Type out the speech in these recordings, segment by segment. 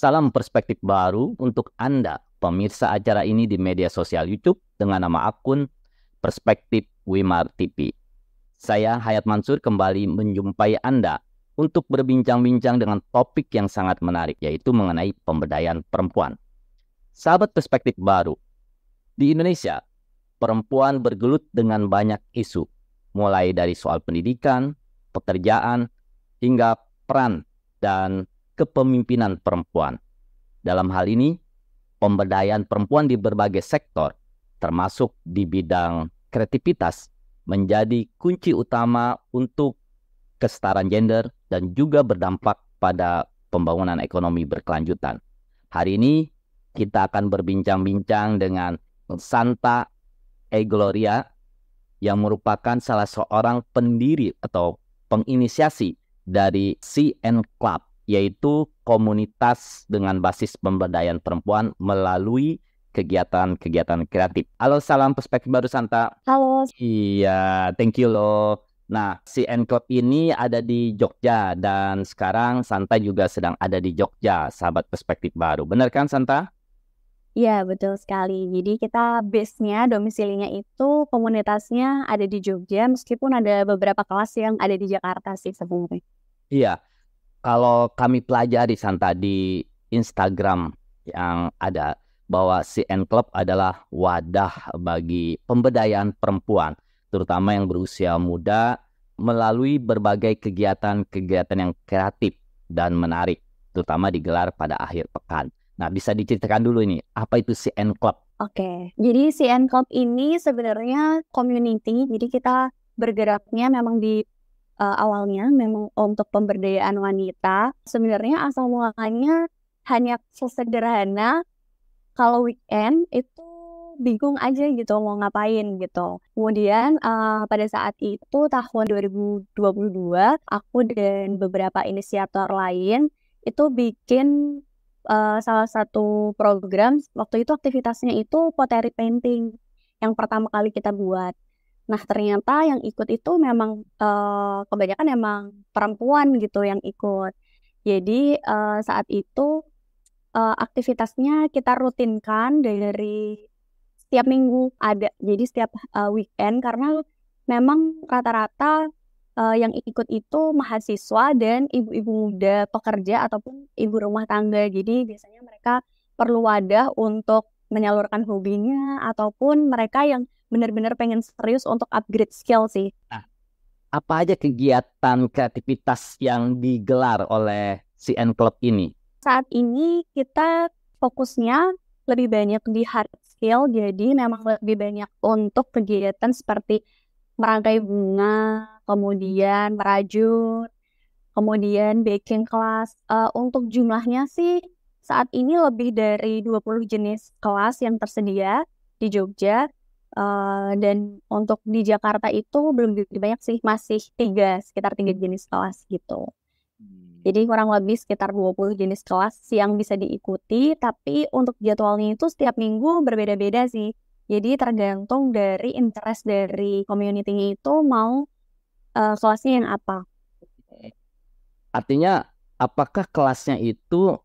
Salam perspektif baru untuk Anda, pemirsa acara ini di media sosial YouTube dengan nama akun Perspektif Wimar TV. Saya Hayat Mansur kembali menjumpai Anda untuk berbincang-bincang dengan topik yang sangat menarik yaitu mengenai pemberdayaan perempuan. Sahabat perspektif baru, di Indonesia, perempuan bergelut dengan banyak isu, mulai dari soal pendidikan, pekerjaan, hingga peran dan kepemimpinan perempuan. Dalam hal ini, pemberdayaan perempuan di berbagai sektor, termasuk di bidang kreativitas, menjadi kunci utama untuk kesetaraan gender dan juga berdampak pada pembangunan ekonomi berkelanjutan. Hari ini kita akan berbincang-bincang dengan Santa Egloria yang merupakan salah seorang pendiri atau penginisiasi dari CN Club yaitu komunitas dengan basis pemberdayaan perempuan melalui kegiatan-kegiatan kreatif. Halo, salam perspektif baru Santa. Halo. Iya, thank you loh. Nah, si Club ini ada di Jogja dan sekarang Santa juga sedang ada di Jogja, sahabat perspektif baru. Benar kan Santa? Iya, betul sekali. Jadi kita base-nya, domisilinya itu komunitasnya ada di Jogja meskipun ada beberapa kelas yang ada di Jakarta sih sebenarnya. Iya, kalau kami pelajari Santa di Instagram yang ada bahwa CN Club adalah wadah bagi pemberdayaan perempuan terutama yang berusia muda melalui berbagai kegiatan-kegiatan yang kreatif dan menarik terutama digelar pada akhir pekan. Nah, bisa diceritakan dulu ini, apa itu CN Club? Oke, okay. jadi CN Club ini sebenarnya community, jadi kita bergeraknya memang di uh, awalnya memang untuk pemberdayaan wanita. Sebenarnya asal mulanya hanya sesederhana kalau weekend itu bingung aja gitu mau ngapain gitu. Kemudian uh, pada saat itu tahun 2022 aku dan beberapa inisiator lain itu bikin uh, salah satu program waktu itu aktivitasnya itu pottery painting yang pertama kali kita buat. Nah ternyata yang ikut itu memang uh, kebanyakan memang perempuan gitu yang ikut. Jadi uh, saat itu uh, aktivitasnya kita rutinkan dari setiap minggu ada. Jadi setiap uh, weekend karena memang rata-rata uh, yang ikut itu mahasiswa dan ibu-ibu muda pekerja ataupun ibu rumah tangga. Jadi biasanya mereka perlu wadah untuk menyalurkan hobinya ataupun mereka yang benar-benar pengen serius untuk upgrade skill sih. Nah, apa aja kegiatan kreativitas yang digelar oleh CN Club ini? Saat ini kita fokusnya lebih banyak di hard skill, jadi memang lebih banyak untuk kegiatan seperti merangkai bunga, kemudian merajut, kemudian baking class. Uh, untuk jumlahnya sih saat ini lebih dari 20 jenis kelas yang tersedia di Jogja Eh, dan untuk di Jakarta itu belum begitu banyak sih, masih tiga, sekitar tiga jenis kelas gitu. Hmm. Jadi kurang lebih sekitar 20 jenis kelas yang bisa diikuti, tapi untuk jadwalnya itu setiap minggu berbeda-beda sih. Jadi tergantung dari interest dari community itu mau uh, kelasnya yang apa. Artinya apakah kelasnya itu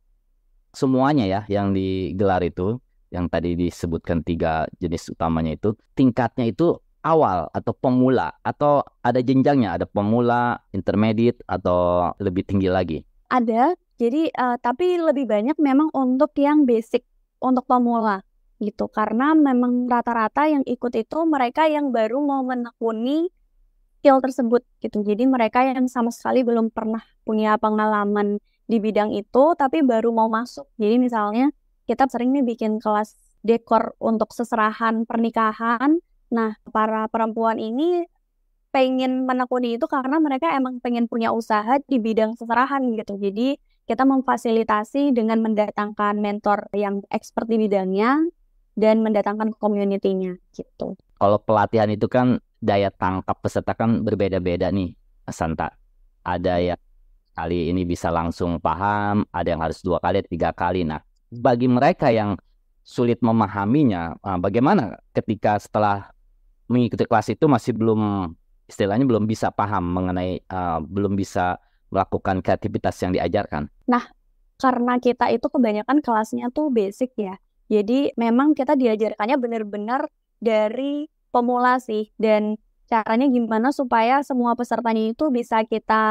semuanya ya yang digelar itu yang tadi disebutkan tiga jenis utamanya itu tingkatnya itu awal atau pemula atau ada jenjangnya ada pemula, intermediate atau lebih tinggi lagi? Ada. Jadi uh, tapi lebih banyak memang untuk yang basic untuk pemula gitu karena memang rata-rata yang ikut itu mereka yang baru mau menekuni skill tersebut gitu. Jadi mereka yang sama sekali belum pernah punya pengalaman di bidang itu tapi baru mau masuk. Jadi misalnya kita sering nih bikin kelas dekor untuk seserahan pernikahan. Nah, para perempuan ini pengen menekuni itu karena mereka emang pengen punya usaha di bidang seserahan gitu. Jadi kita memfasilitasi dengan mendatangkan mentor yang expert di bidangnya dan mendatangkan community-nya gitu. Kalau pelatihan itu kan daya tangkap peserta kan berbeda-beda nih, Santa. Ada yang kali ini bisa langsung paham, ada yang harus dua kali, tiga kali. Nah, bagi mereka yang sulit memahaminya, ah, bagaimana ketika setelah mengikuti kelas itu masih belum istilahnya belum bisa paham mengenai uh, belum bisa melakukan kreativitas yang diajarkan. Nah, karena kita itu kebanyakan kelasnya tuh basic ya. Jadi memang kita diajarkannya benar-benar dari pemula sih dan caranya gimana supaya semua pesertanya itu bisa kita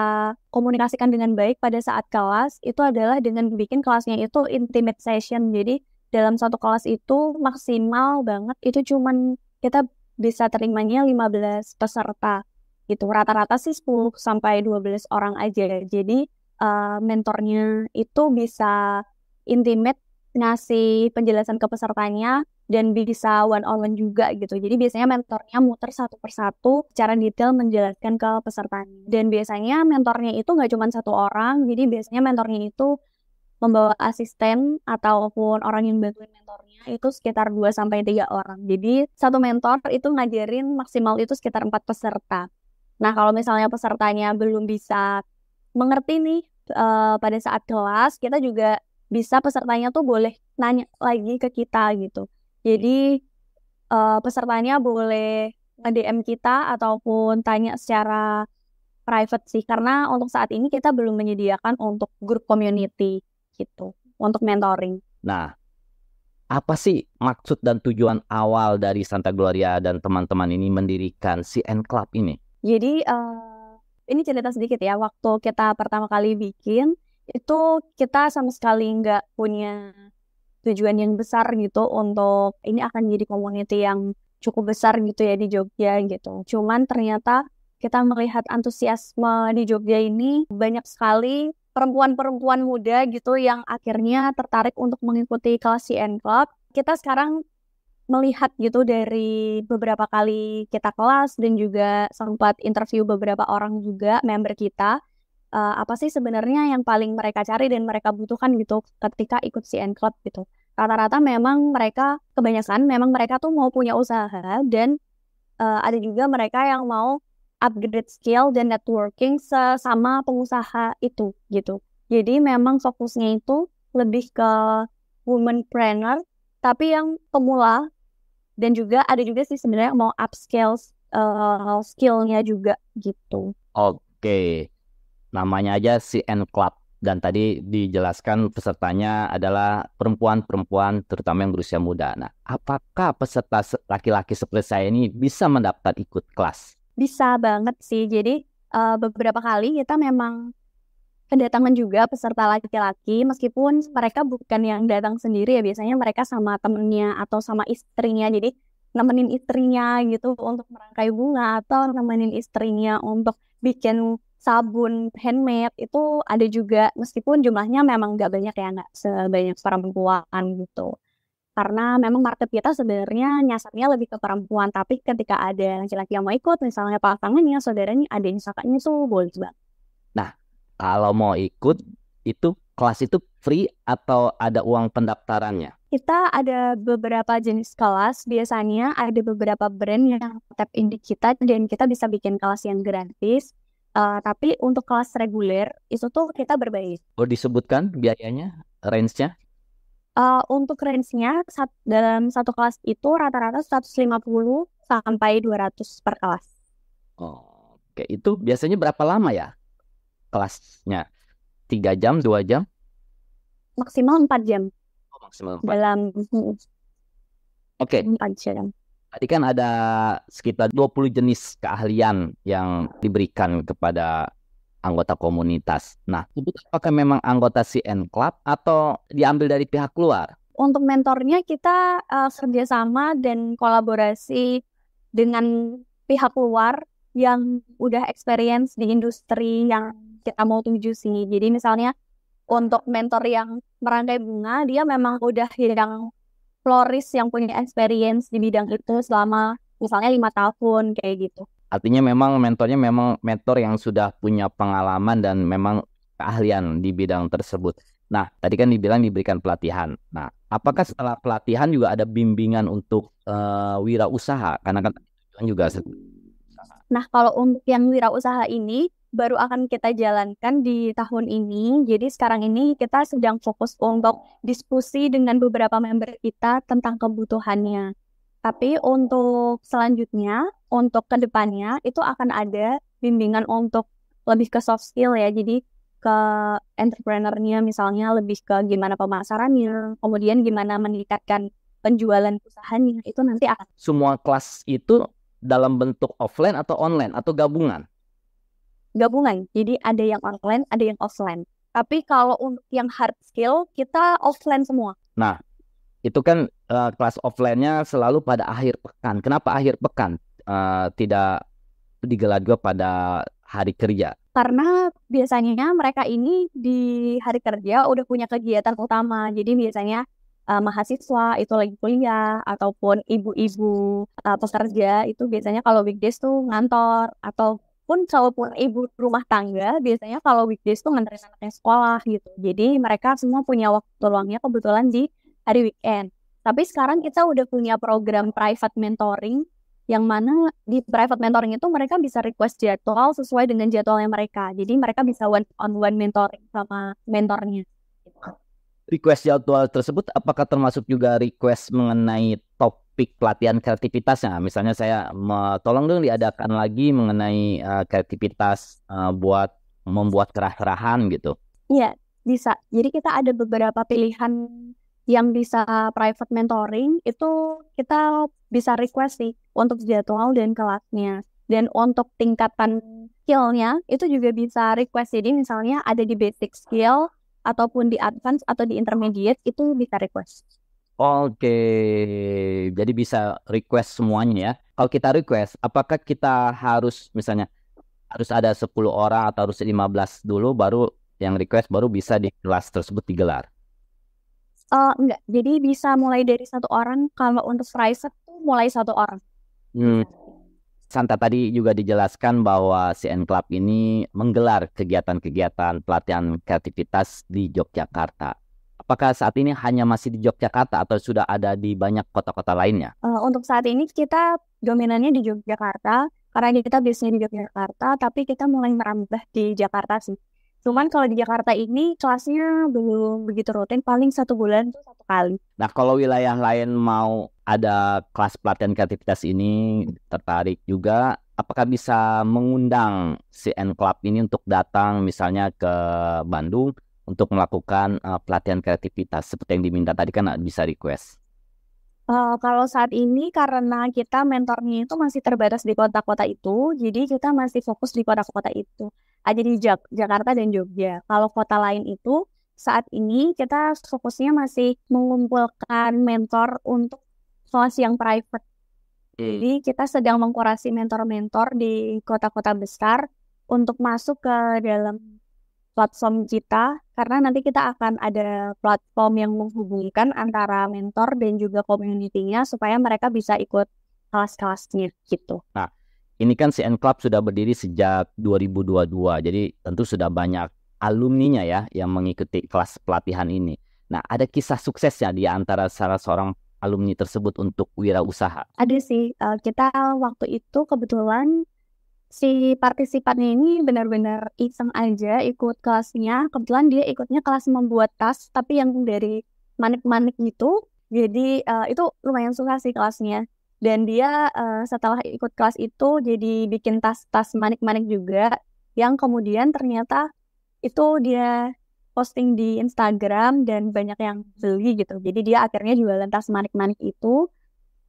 komunikasikan dengan baik pada saat kelas itu adalah dengan bikin kelasnya itu intimate session jadi dalam satu kelas itu maksimal banget itu cuman kita bisa terimanya 15 peserta gitu rata-rata sih 10 sampai 12 orang aja jadi uh, mentornya itu bisa intimate ngasih penjelasan ke pesertanya dan bisa one on one juga gitu. Jadi biasanya mentornya muter satu persatu cara detail menjelaskan ke pesertanya. Dan biasanya mentornya itu nggak cuma satu orang, jadi biasanya mentornya itu membawa asisten ataupun orang yang bantuin mentornya itu sekitar 2 sampai 3 orang. Jadi satu mentor itu ngajarin maksimal itu sekitar 4 peserta. Nah, kalau misalnya pesertanya belum bisa mengerti nih uh, pada saat kelas, kita juga bisa pesertanya tuh boleh nanya lagi ke kita gitu. Jadi uh, pesertanya boleh dm kita ataupun tanya secara private sih karena untuk saat ini kita belum menyediakan untuk grup community gitu untuk mentoring. Nah, apa sih maksud dan tujuan awal dari Santa Gloria dan teman-teman ini mendirikan CN Club ini? Jadi uh, ini cerita sedikit ya waktu kita pertama kali bikin itu kita sama sekali nggak punya tujuan yang besar gitu untuk ini akan jadi community yang cukup besar gitu ya di Jogja gitu. Cuman ternyata kita melihat antusiasme di Jogja ini banyak sekali perempuan-perempuan muda gitu yang akhirnya tertarik untuk mengikuti kelas CN Club. Kita sekarang melihat gitu dari beberapa kali kita kelas dan juga sempat interview beberapa orang juga member kita uh, apa sih sebenarnya yang paling mereka cari dan mereka butuhkan gitu ketika ikut CN Club gitu. Rata-rata memang mereka kebanyakan memang mereka tuh mau punya usaha dan uh, ada juga mereka yang mau upgrade skill dan networking sesama pengusaha itu gitu. Jadi memang fokusnya itu lebih ke woman planner tapi yang pemula dan juga ada juga sih sebenarnya mau upscale uh, skillnya juga gitu. Oke, okay namanya aja CN Club dan tadi dijelaskan pesertanya adalah perempuan-perempuan terutama yang berusia muda. Nah, apakah peserta laki-laki seperti saya ini bisa mendaftar ikut kelas? Bisa banget sih. Jadi uh, beberapa kali kita memang kedatangan juga peserta laki-laki meskipun mereka bukan yang datang sendiri ya biasanya mereka sama temennya atau sama istrinya jadi nemenin istrinya gitu untuk merangkai bunga atau nemenin istrinya untuk bikin sabun handmade itu ada juga meskipun jumlahnya memang nggak banyak ya nggak sebanyak perempuan gitu karena memang market kita sebenarnya nyasarnya lebih ke perempuan tapi ketika ada laki-laki yang mau ikut misalnya pasangannya saudaranya ada yang kakaknya tuh boleh banget nah kalau mau ikut itu kelas itu free atau ada uang pendaftarannya kita ada beberapa jenis kelas biasanya ada beberapa brand yang tap in di kita dan kita bisa bikin kelas yang gratis Uh, tapi untuk kelas reguler itu tuh kita berbayar. Oh disebutkan biayanya, range-nya? Uh, untuk range-nya sat dalam satu kelas itu rata-rata 150 sampai 200 per kelas. Oh, oke okay. itu biasanya berapa lama ya kelasnya? Tiga jam, dua jam? Maksimal empat jam. Oh, maksimal 4. Dalam Oke. Okay. Empat jam. Tadi kan ada sekitar 20 jenis keahlian yang diberikan kepada anggota komunitas. Nah, itu apakah memang anggota CN Club atau diambil dari pihak luar? Untuk mentornya kita uh, kerjasama dan kolaborasi dengan pihak luar yang udah experience di industri yang kita mau tuju sih. Jadi misalnya untuk mentor yang merangkai bunga, dia memang udah yang florist yang punya experience di bidang itu selama misalnya lima tahun kayak gitu. Artinya memang mentornya memang mentor yang sudah punya pengalaman dan memang keahlian di bidang tersebut. Nah, tadi kan dibilang diberikan pelatihan. Nah, apakah setelah pelatihan juga ada bimbingan untuk uh, wirausaha? Karena kan juga. Nah, kalau untuk yang wirausaha ini baru akan kita jalankan di tahun ini. Jadi sekarang ini kita sedang fokus untuk diskusi dengan beberapa member kita tentang kebutuhannya. Tapi untuk selanjutnya, untuk kedepannya itu akan ada bimbingan untuk lebih ke soft skill ya. Jadi ke entrepreneurnya misalnya lebih ke gimana pemasarannya, kemudian gimana meningkatkan penjualan usahanya itu nanti akan. Semua kelas itu dalam bentuk offline atau online atau gabungan? gabungan. Jadi ada yang online, ada yang offline. Tapi kalau untuk yang hard skill, kita offline semua. Nah, itu kan uh, kelas offline-nya selalu pada akhir pekan. Kenapa akhir pekan uh, tidak digelar juga pada hari kerja? Karena biasanya mereka ini di hari kerja udah punya kegiatan utama. Jadi biasanya uh, mahasiswa itu lagi kuliah ataupun ibu-ibu uh, pekerja itu biasanya kalau weekdays tuh ngantor atau pun walaupun ibu rumah tangga biasanya kalau weekdays tuh nganterin anaknya sekolah gitu. Jadi mereka semua punya waktu luangnya kebetulan di hari weekend. Tapi sekarang kita udah punya program private mentoring yang mana di private mentoring itu mereka bisa request jadwal sesuai dengan jadwalnya mereka. Jadi mereka bisa one on one mentoring sama mentornya. Request jadwal tersebut apakah termasuk juga request mengenai top topik pelatihan kreativitas ya, misalnya saya tolong dong diadakan lagi mengenai uh, kreativitas uh, buat membuat kerah-kerahan gitu iya bisa jadi kita ada beberapa pilihan yang bisa private mentoring itu kita bisa request sih untuk jadwal dan kelasnya dan untuk tingkatan skillnya itu juga bisa request jadi misalnya ada di basic skill ataupun di advance atau di intermediate itu bisa request Oke, jadi bisa request semuanya ya. Kalau kita request, apakah kita harus misalnya harus ada 10 orang atau harus 15 dulu baru yang request baru bisa di kelas tersebut digelar? Uh, enggak, jadi bisa mulai dari satu orang. Kalau untuk riset tuh mulai satu orang. Hmm. Santa tadi juga dijelaskan bahwa CN Club ini menggelar kegiatan-kegiatan pelatihan kreativitas di Yogyakarta. Apakah saat ini hanya masih di Yogyakarta atau sudah ada di banyak kota-kota lainnya? Uh, untuk saat ini kita dominannya di Yogyakarta karena kita biasanya di Yogyakarta, tapi kita mulai merambah di Jakarta sih. Cuman kalau di Jakarta ini kelasnya belum begitu rutin, paling satu bulan itu satu kali. Nah kalau wilayah lain mau ada kelas pelatihan kreativitas ini tertarik juga, apakah bisa mengundang CN Club ini untuk datang misalnya ke Bandung untuk melakukan uh, pelatihan kreativitas seperti yang diminta tadi kan eh, bisa request. Uh, kalau saat ini karena kita mentornya itu masih terbatas di kota-kota itu, jadi kita masih fokus di kota-kota itu. Ada ah, di Jak Jakarta dan Jogja. Kalau kota lain itu saat ini kita fokusnya masih mengumpulkan mentor untuk kelas yang private. Hmm. Jadi kita sedang mengkurasi mentor-mentor di kota-kota besar untuk masuk ke dalam platform kita karena nanti kita akan ada platform yang menghubungkan antara mentor dan juga community-nya supaya mereka bisa ikut kelas-kelasnya gitu. Nah, ini kan CN Club sudah berdiri sejak 2022. Jadi tentu sudah banyak alumninya ya yang mengikuti kelas pelatihan ini. Nah, ada kisah suksesnya di antara salah seorang alumni tersebut untuk wirausaha? Ada sih. Eh, kita waktu itu kebetulan si partisipan ini benar-benar iseng aja ikut kelasnya. Kebetulan dia ikutnya kelas membuat tas, tapi yang dari manik-manik gitu. Jadi uh, itu lumayan suka sih kelasnya. Dan dia uh, setelah ikut kelas itu jadi bikin tas-tas manik-manik juga. Yang kemudian ternyata itu dia posting di Instagram dan banyak yang beli gitu. Jadi dia akhirnya jualan tas manik-manik itu.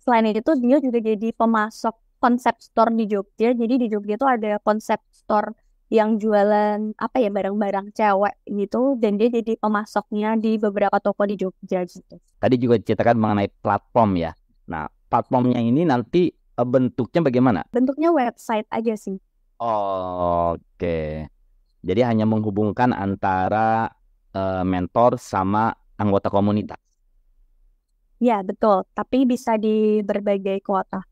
Selain itu dia juga jadi pemasok konsep store di Jogja. Jadi di Jogja itu ada konsep store yang jualan apa ya barang-barang cewek gitu dan dia jadi pemasoknya di beberapa toko di Jogja gitu. Tadi juga diceritakan mengenai platform ya. Nah, platformnya ini nanti eh, bentuknya bagaimana? Bentuknya website aja sih. Oh, Oke. Okay. Jadi hanya menghubungkan antara uh, mentor sama anggota komunitas. Ya, betul. Tapi bisa di berbagai kota.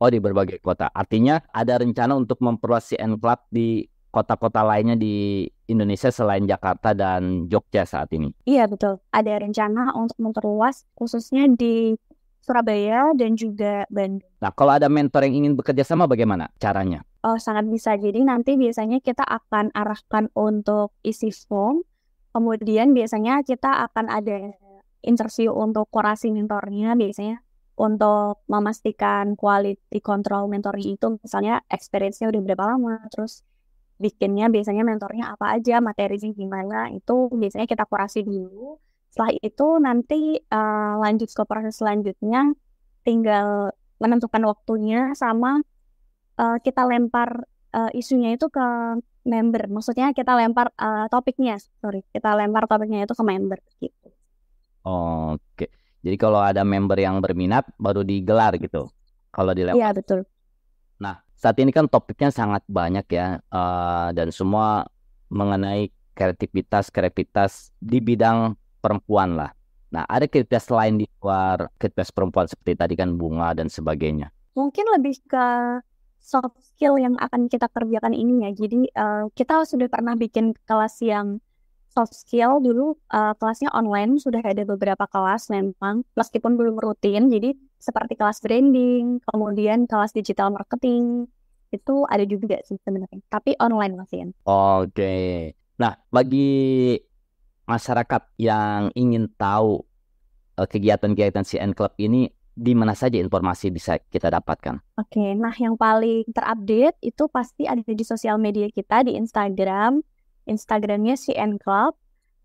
Oh di berbagai kota. Artinya ada rencana untuk memperluas si Club di kota-kota lainnya di Indonesia selain Jakarta dan Jogja saat ini. Iya betul. Ada rencana untuk memperluas khususnya di Surabaya dan juga Bandung. Nah, kalau ada mentor yang ingin bekerja sama bagaimana caranya? Oh, sangat bisa. Jadi nanti biasanya kita akan arahkan untuk isi form. Kemudian biasanya kita akan ada interview untuk kurasi mentornya biasanya untuk memastikan quality control mentoring itu misalnya experience-nya udah berapa lama, terus bikinnya biasanya mentornya apa aja, materinya gimana, itu biasanya kita kurasi dulu. Setelah itu nanti uh, lanjut ke proses selanjutnya, tinggal menentukan waktunya sama uh, kita lempar uh, isunya itu ke member. Maksudnya kita lempar uh, topiknya, sorry, kita lempar topiknya itu ke member gitu. Oke. Okay. Jadi kalau ada member yang berminat baru digelar gitu. Kalau dilempar. Iya betul. Nah saat ini kan topiknya sangat banyak ya uh, dan semua mengenai kreativitas kreativitas di bidang perempuan lah. Nah ada kreativitas lain di luar kreativitas perempuan seperti tadi kan bunga dan sebagainya. Mungkin lebih ke soft skill yang akan kita kerjakan ini ya. Jadi uh, kita sudah pernah bikin kelas yang soft skill dulu uh, kelasnya online sudah ada beberapa kelas memang meskipun belum rutin jadi seperti kelas branding kemudian kelas digital marketing itu ada juga sih sebenarnya tapi online masih oke nah bagi masyarakat yang ingin tahu eh, kegiatan-kegiatan CN Club ini di mana saja informasi bisa kita dapatkan? Oke, nah yang paling terupdate itu pasti ada di sosial media kita di Instagram, Instagramnya CN Club.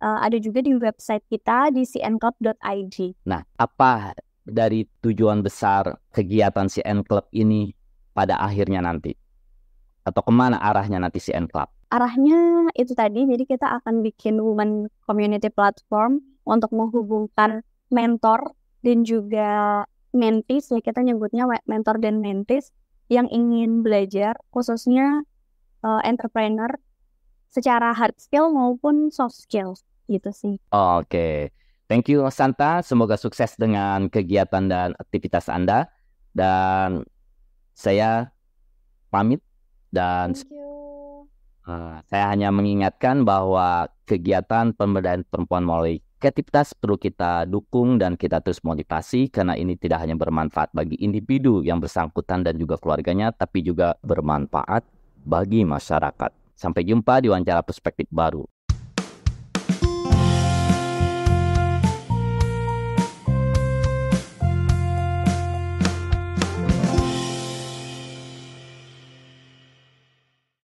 Uh, ada juga di website kita di cnclub.id. Nah, apa dari tujuan besar kegiatan CN Club ini pada akhirnya nanti? Atau kemana arahnya nanti CN Club? Arahnya itu tadi, jadi kita akan bikin Women community platform untuk menghubungkan mentor dan juga mentis, ya kita nyebutnya mentor dan mentis yang ingin belajar, khususnya uh, entrepreneur secara hard skill maupun soft skill gitu sih. Oh, Oke. Okay. Thank you Santa, semoga sukses dengan kegiatan dan aktivitas Anda dan saya pamit dan Uh, saya hanya mengingatkan bahwa kegiatan pemberdayaan perempuan melalui kreativitas perlu kita dukung dan kita terus motivasi karena ini tidak hanya bermanfaat bagi individu yang bersangkutan dan juga keluarganya tapi juga bermanfaat bagi masyarakat. Sampai jumpa di wawancara perspektif baru.